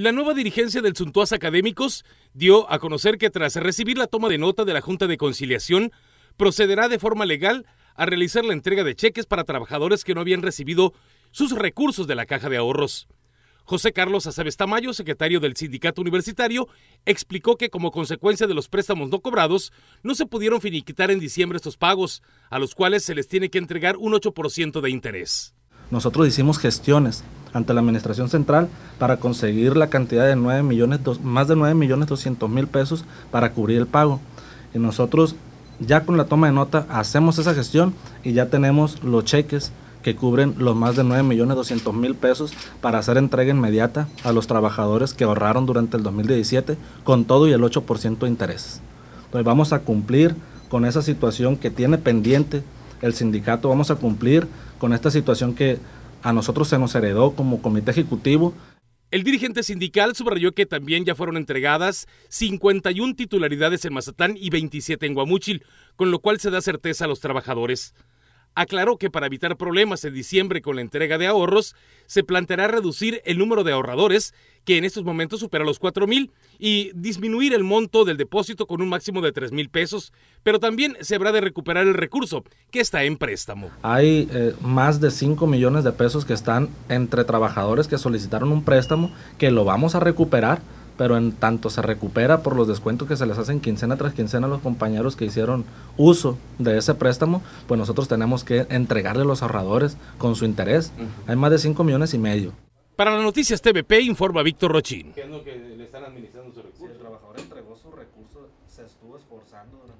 La nueva dirigencia del Suntuas Académicos dio a conocer que tras recibir la toma de nota de la Junta de Conciliación, procederá de forma legal a realizar la entrega de cheques para trabajadores que no habían recibido sus recursos de la Caja de Ahorros. José Carlos Aceves Tamayo, secretario del sindicato universitario, explicó que como consecuencia de los préstamos no cobrados, no se pudieron finiquitar en diciembre estos pagos, a los cuales se les tiene que entregar un 8% de interés. Nosotros hicimos gestiones ante la Administración Central para conseguir la cantidad de 9 millones, más de 9 millones 200 mil pesos para cubrir el pago. Y nosotros ya con la toma de nota hacemos esa gestión y ya tenemos los cheques que cubren los más de 9 millones 200 mil pesos para hacer entrega inmediata a los trabajadores que ahorraron durante el 2017 con todo y el 8% de interés Entonces vamos a cumplir con esa situación que tiene pendiente el sindicato, vamos a cumplir con esta situación que a nosotros se nos heredó como comité ejecutivo. El dirigente sindical subrayó que también ya fueron entregadas 51 titularidades en Mazatán y 27 en Guamúchil, con lo cual se da certeza a los trabajadores aclaró que para evitar problemas en diciembre con la entrega de ahorros, se planteará reducir el número de ahorradores, que en estos momentos supera los 4 mil, y disminuir el monto del depósito con un máximo de 3 mil pesos, pero también se habrá de recuperar el recurso que está en préstamo. Hay eh, más de 5 millones de pesos que están entre trabajadores que solicitaron un préstamo que lo vamos a recuperar pero en tanto se recupera por los descuentos que se les hacen quincena tras quincena a los compañeros que hicieron uso de ese préstamo, pues nosotros tenemos que entregarle a los ahorradores con su interés. Hay más de 5 millones y medio. Para las noticias TVP informa Víctor Rochín. ¿Qué es lo que le están administrando su recurso? el trabajador entregó su recurso, se estuvo esforzando durante